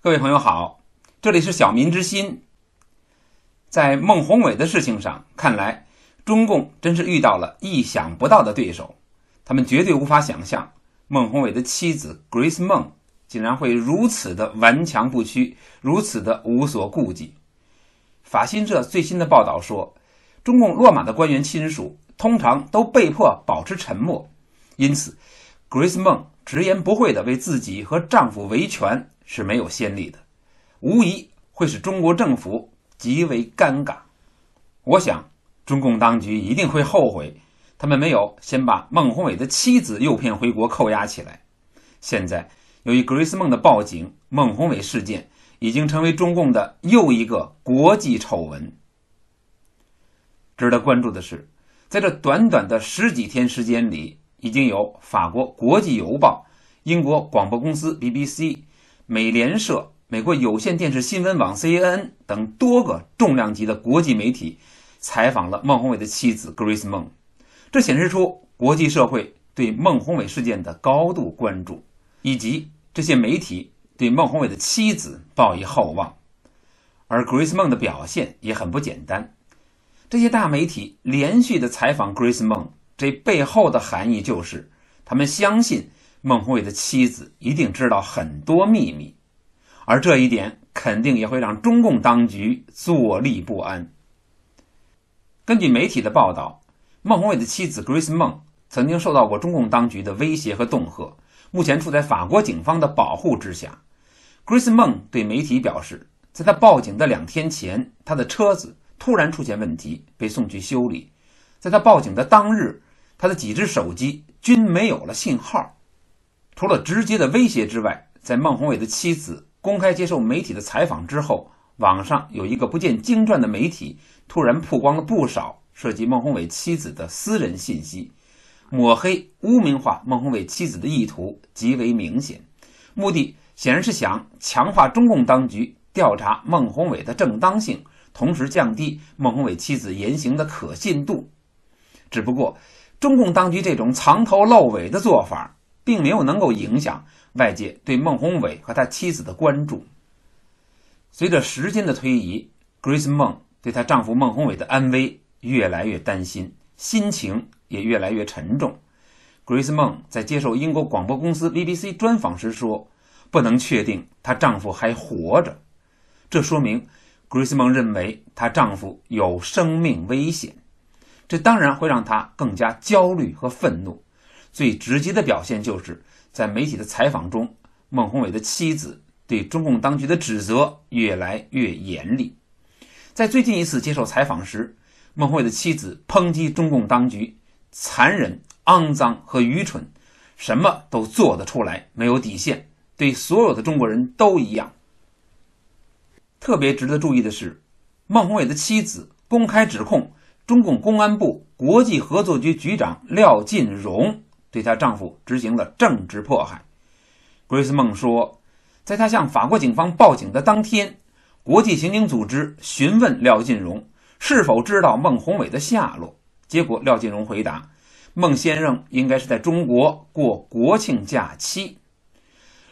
各位朋友好，这里是小民之心。在孟宏伟的事情上，看来中共真是遇到了意想不到的对手。他们绝对无法想象，孟宏伟的妻子 Grace 孟竟然会如此的顽强不屈，如此的无所顾忌。法新社最新的报道说，中共落马的官员亲属通常都被迫保持沉默，因此，Grace 梦直言不讳地为自己和丈夫维权是没有先例的，无疑会使中国政府极为尴尬。我想，中共当局一定会后悔，他们没有先把孟宏伟的妻子诱骗回国扣押起来。现在，由于 Grace 梦的报警，孟宏伟事件。已经成为中共的又一个国际丑闻。值得关注的是，在这短短的十几天时间里，已经有法国《国际邮报》、英国广播公司 （BBC）、美联社、美国有线电视新闻网 （CNN） 等多个重量级的国际媒体采访了孟宏伟的妻子 Grace 梦。这显示出国际社会对孟宏伟事件的高度关注，以及这些媒体。对孟宏伟的妻子抱以厚望，而 Grace 梦的表现也很不简单。这些大媒体连续的采访 Grace 梦，这背后的含义就是，他们相信孟宏伟的妻子一定知道很多秘密，而这一点肯定也会让中共当局坐立不安。根据媒体的报道，孟宏伟的妻子 Grace 梦曾经受到过中共当局的威胁和恫吓，目前处在法国警方的保护之下。c h r i s e 对媒体表示，在他报警的两天前，他的车子突然出现问题，被送去修理。在他报警的当日，他的几只手机均没有了信号。除了直接的威胁之外，在孟宏伟的妻子公开接受媒体的采访之后，网上有一个不见经传的媒体突然曝光了不少涉及孟宏伟妻子的私人信息，抹黑污名化孟宏伟妻子的意图极为明显，目的。显然是想强化中共当局调查孟宏伟的正当性，同时降低孟宏伟妻子言行的可信度。只不过，中共当局这种藏头露尾的做法，并没有能够影响外界对孟宏伟和他妻子的关注。随着时间的推移，Grace m 对她丈夫孟宏伟的安危越来越担心，心情也越来越沉重。Grace m 在接受英国广播公司 BBC 专访时说。不能确定她丈夫还活着，这说明 Grace 梦认为她丈夫有生命危险，这当然会让她更加焦虑和愤怒。最直接的表现就是在媒体的采访中，孟宏伟的妻子对中共当局的指责越来越严厉。在最近一次接受采访时，孟宏伟的妻子抨击中共当局残忍、肮脏和愚蠢，什么都做得出来，没有底线。对所有的中国人都一样。特别值得注意的是，孟宏伟的妻子公开指控中共公安部国际合作局局长廖进荣对她丈夫执行了政治迫害。Grace 孟说，在他向法国警方报警的当天，国际刑警组织询问廖进荣是否知道孟宏伟的下落，结果廖进荣回答：“孟先生应该是在中国过国庆假期。”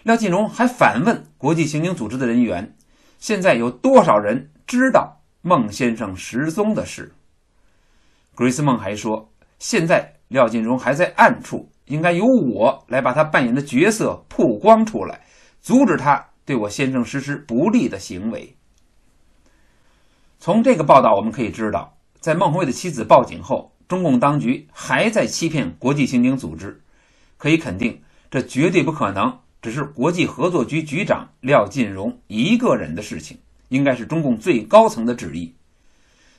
廖劲荣还反问国际刑警组织的人员：“现在有多少人知道孟先生失踪的事？”格斯孟还说：“现在廖劲荣还在暗处，应该由我来把他扮演的角色曝光出来，阻止他对我先生实施不利的行为。”从这个报道我们可以知道，在孟宏伟的妻子报警后，中共当局还在欺骗国际刑警组织。可以肯定，这绝对不可能。只是国际合作局局长廖进荣一个人的事情，应该是中共最高层的旨意。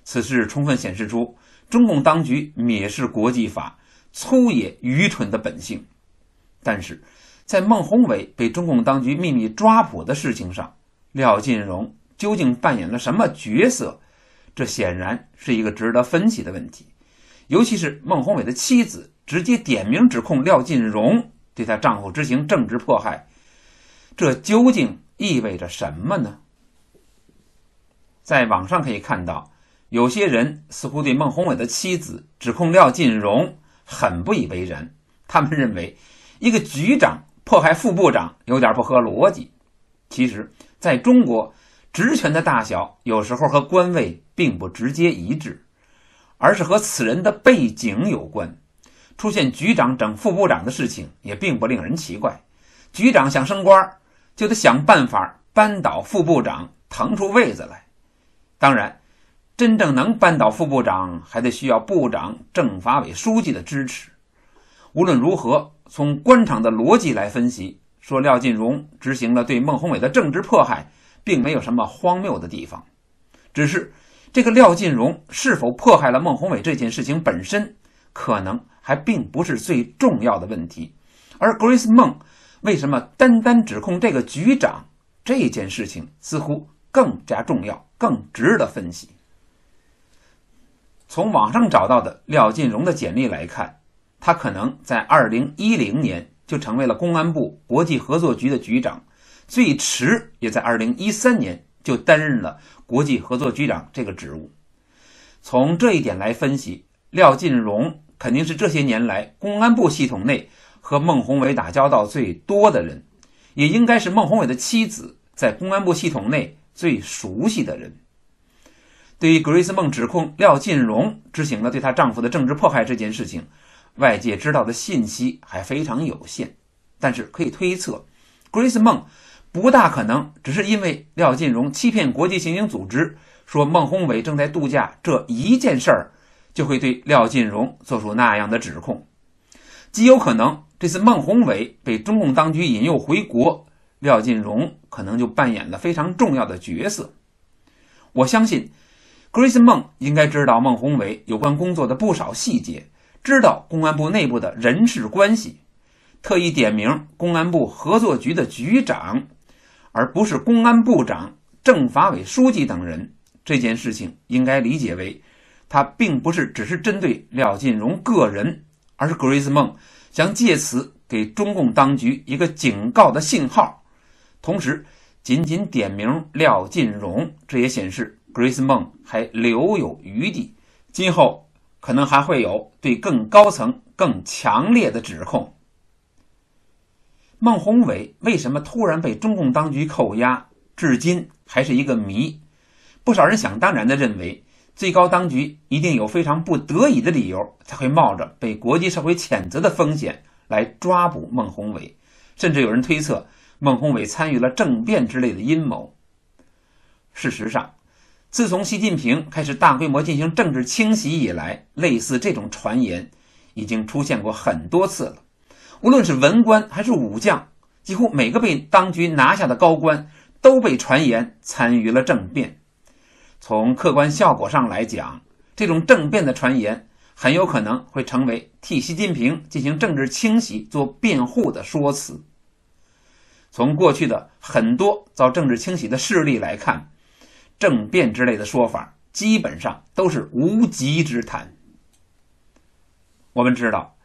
此事充分显示出中共当局蔑视国际法、粗野愚蠢的本性。但是，在孟宏伟被中共当局秘密抓捕的事情上，廖进荣究竟扮演了什么角色？这显然是一个值得分析的问题。尤其是孟宏伟的妻子直接点名指控廖进荣。对她丈夫执行政治迫害，这究竟意味着什么呢？在网上可以看到，有些人似乎对孟宏伟的妻子指控廖劲荣很不以为然。他们认为，一个局长迫害副部长有点不合逻辑。其实，在中国，职权的大小有时候和官位并不直接一致，而是和此人的背景有关。出现局长整副部长的事情也并不令人奇怪，局长想升官就得想办法扳倒副部长，腾出位子来。当然，真正能扳倒副部长，还得需要部长政法委书记的支持。无论如何，从官场的逻辑来分析，说廖进荣执行了对孟宏伟的政治迫害，并没有什么荒谬的地方。只是这个廖进荣是否迫害了孟宏伟这件事情本身，可能。还并不是最重要的问题，而 Grace 梦为什么单单指控这个局长？这件事情似乎更加重要，更值得分析。从网上找到的廖进荣的简历来看，他可能在2010年就成为了公安部国际合作局的局长，最迟也在2013年就担任了国际合作局长这个职务。从这一点来分析，廖进荣。肯定是这些年来公安部系统内和孟宏伟打交道最多的人，也应该是孟宏伟的妻子在公安部系统内最熟悉的人。对于 Grace 孟指控廖进荣执行了对她丈夫的政治迫害这件事情，外界知道的信息还非常有限，但是可以推测，Grace 孟不大可能只是因为廖进荣欺骗国际刑警组织说孟宏伟正在度假这一件事儿。就会对廖进荣做出那样的指控，极有可能这次孟宏伟被中共当局引诱回国，廖进荣可能就扮演了非常重要的角色。我相信，Grace m 应该知道孟宏伟有关工作的不少细节，知道公安部内部的人事关系，特意点名公安部合作局的局长，而不是公安部长、政法委书记等人。这件事情应该理解为。他并不是只是针对廖劲荣个人，而是 Grace 想借此给中共当局一个警告的信号，同时仅仅点名廖劲荣，这也显示 Grace 还留有余地，今后可能还会有对更高层更强烈的指控。孟宏伟为什么突然被中共当局扣押，至今还是一个谜，不少人想当然地认为。最高当局一定有非常不得已的理由，才会冒着被国际社会谴责的风险来抓捕孟宏伟。甚至有人推测，孟宏伟参与了政变之类的阴谋。事实上，自从习近平开始大规模进行政治清洗以来，类似这种传言已经出现过很多次了。无论是文官还是武将，几乎每个被当局拿下的高官都被传言参与了政变。从客观效果上来讲，这种政变的传言很有可能会成为替习近平进行政治清洗做辩护的说辞。从过去的很多遭政治清洗的事例来看，政变之类的说法基本上都是无稽之谈。我们知道，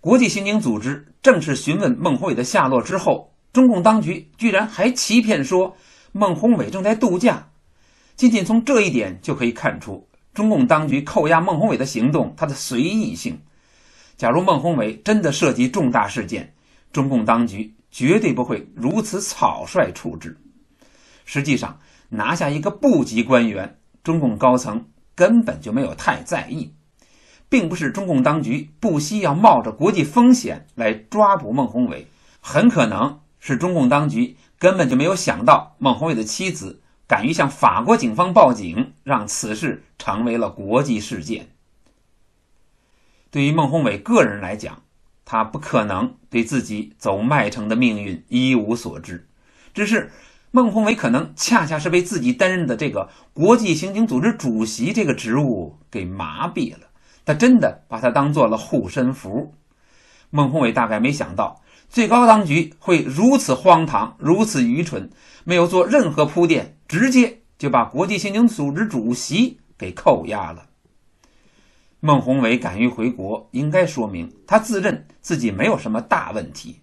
国际刑警组织正式询问孟宏伟的下落之后，中共当局居然还欺骗说孟宏伟正在度假。仅仅从这一点就可以看出，中共当局扣押孟宏伟的行动，它的随意性。假如孟宏伟真的涉及重大事件，中共当局绝对不会如此草率处置。实际上，拿下一个部级官员，中共高层根本就没有太在意，并不是中共当局不惜要冒着国际风险来抓捕孟宏伟，很可能是中共当局根本就没有想到孟宏伟的妻子。敢于向法国警方报警，让此事成为了国际事件。对于孟宏伟个人来讲，他不可能对自己走麦城的命运一无所知。只是孟宏伟可能恰恰是被自己担任的这个国际刑警组织主席这个职务给麻痹了，他真的把他当做了护身符。孟宏伟大概没想到最高当局会如此荒唐，如此愚蠢，没有做任何铺垫。直接就把国际刑警组织主席给扣押了。孟宏伟敢于回国，应该说明他自认自己没有什么大问题。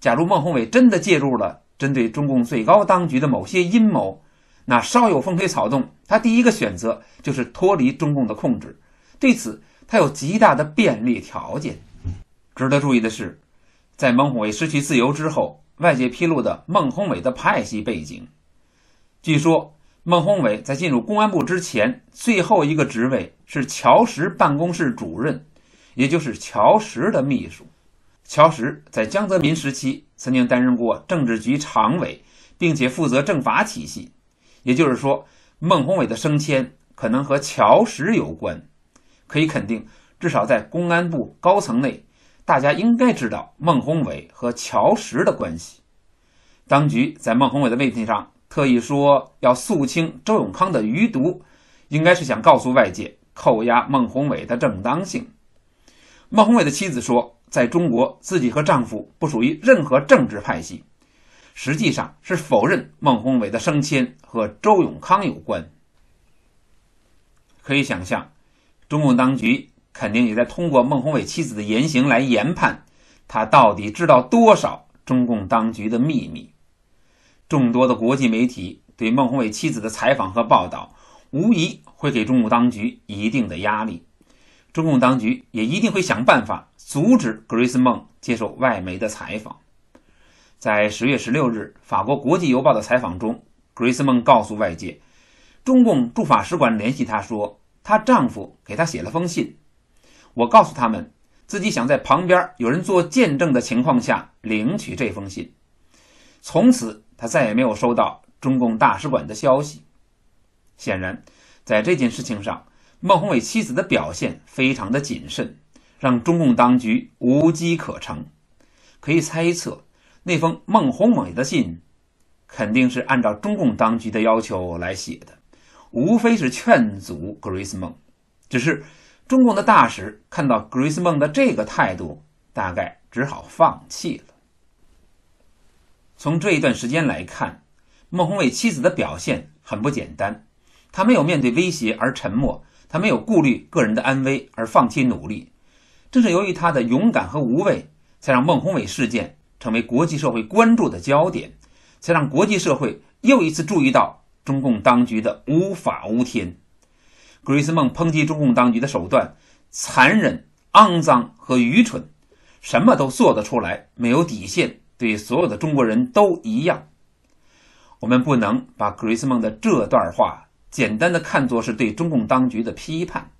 假如孟宏伟真的介入了针对中共最高当局的某些阴谋，那稍有风吹草动，他第一个选择就是脱离中共的控制。对此，他有极大的便利条件。值得注意的是，在孟宏伟失去自由之后，外界披露的孟宏伟的派系背景。据说孟宏伟在进入公安部之前，最后一个职位是乔石办公室主任，也就是乔石的秘书。乔石在江泽民时期曾经担任过政治局常委，并且负责政法体系，也就是说，孟宏伟的升迁可能和乔石有关。可以肯定，至少在公安部高层内，大家应该知道孟宏伟和乔石的关系。当局在孟宏伟的问题上。特意说要肃清周永康的余毒，应该是想告诉外界扣押孟宏伟的正当性。孟宏伟的妻子说，在中国自己和丈夫不属于任何政治派系，实际上是否认孟宏伟的升迁和周永康有关。可以想象，中共当局肯定也在通过孟宏伟妻子的言行来研判，他到底知道多少中共当局的秘密。众多的国际媒体对孟宏伟妻子的采访和报道，无疑会给中共当局一定的压力。中共当局也一定会想办法阻止 Grace 接受外媒的采访。在十月十六日法国《国际邮报》的采访中，Grace 告诉外界，中共驻法使馆联系她说，她丈夫给她写了封信。我告诉他们，自己想在旁边有人做见证的情况下领取这封信。从此。他再也没有收到中共大使馆的消息。显然，在这件事情上，孟宏伟妻子的表现非常的谨慎，让中共当局无机可乘。可以猜测，那封孟宏伟的信肯定是按照中共当局的要求来写的，无非是劝阻 Grace 孟。只是中共的大使看到 Grace 孟的这个态度，大概只好放弃了。从这一段时间来看，孟宏伟妻子的表现很不简单。他没有面对威胁而沉默，他没有顾虑个人的安危而放弃努力。正是由于他的勇敢和无畏，才让孟宏伟事件成为国际社会关注的焦点，才让国际社会又一次注意到中共当局的无法无天。格瑞斯梦抨击中共当局的手段残忍、肮脏和愚蠢，什么都做得出来，没有底线。对所有的中国人都一样，我们不能把 Grace 的这段话简单的看作是对中共当局的批判。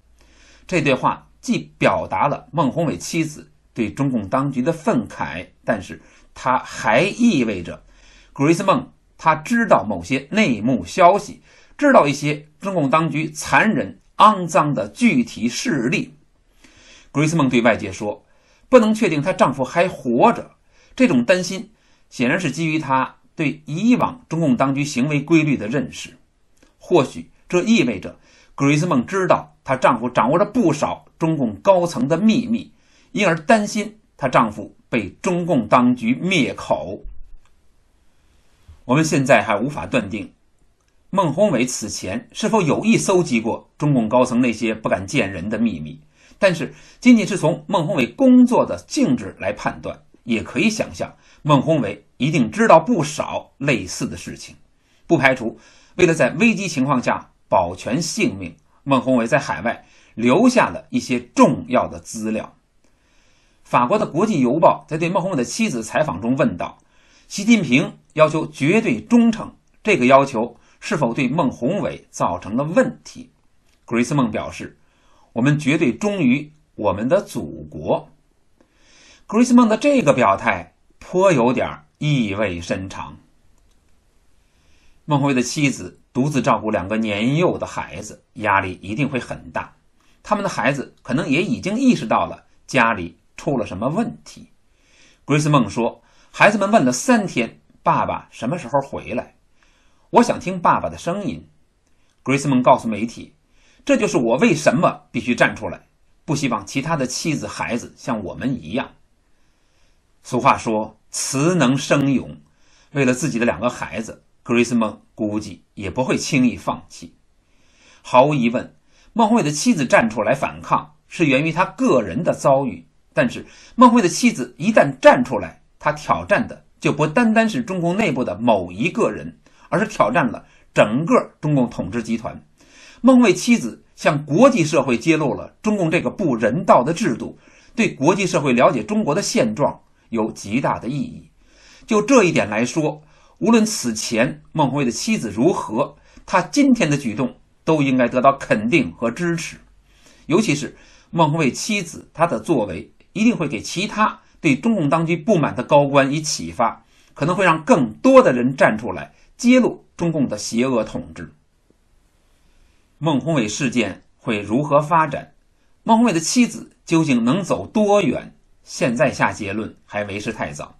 这段话既表达了孟宏伟妻子对中共当局的愤慨，但是他还意味着 Grace 他知道某些内幕消息，知道一些中共当局残忍肮脏的具体事例。格瑞斯蒙对外界说，不能确定她丈夫还活着。这种担心显然是基于他对以往中共当局行为规律的认识。或许这意味着格瑞斯梦知道她丈夫掌握着不少中共高层的秘密，因而担心她丈夫被中共当局灭口。我们现在还无法断定孟宏伟此前是否有意搜集过中共高层那些不敢见人的秘密，但是仅仅是从孟宏伟工作的性质来判断。也可以想象，孟宏伟一定知道不少类似的事情，不排除为了在危机情况下保全性命，孟宏伟在海外留下了一些重要的资料。法国的国际邮报在对孟宏伟的妻子采访中问道：“习近平要求绝对忠诚，这个要求是否对孟宏伟造成了问题格瑞斯孟表示：“我们绝对忠于我们的祖国。” Grace 的这个表态颇有点意味深长。孟辉的妻子独自照顾两个年幼的孩子，压力一定会很大。他们的孩子可能也已经意识到了家里出了什么问题。Grace 说：“孩子们问了三天，爸爸什么时候回来？我想听爸爸的声音。”Grace 告诉媒体：“这就是我为什么必须站出来，不希望其他的妻子、孩子像我们一样。”俗话说“慈能生勇”，为了自己的两个孩子，Grace 估计也不会轻易放弃。毫无疑问，孟慧的妻子站出来反抗是源于他个人的遭遇。但是，孟慧的妻子一旦站出来，他挑战的就不单单是中共内部的某一个人，而是挑战了整个中共统治集团。孟慧妻子向国际社会揭露了中共这个不人道的制度，对国际社会了解中国的现状。有极大的意义。就这一点来说，无论此前孟宏伟的妻子如何，他今天的举动都应该得到肯定和支持。尤其是孟宏伟妻子，他的作为一定会给其他对中共当局不满的高官以启发，可能会让更多的人站出来揭露中共的邪恶统治。孟宏伟事件会如何发展？孟宏伟的妻子究竟能走多远？现在下结论还为时太早，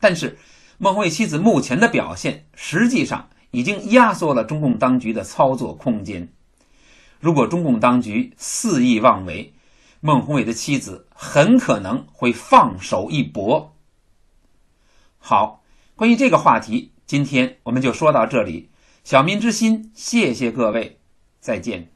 但是孟宏伟妻子目前的表现，实际上已经压缩了中共当局的操作空间。如果中共当局肆意妄为，孟宏伟的妻子很可能会放手一搏。好，关于这个话题，今天我们就说到这里。小民之心，谢谢各位，再见。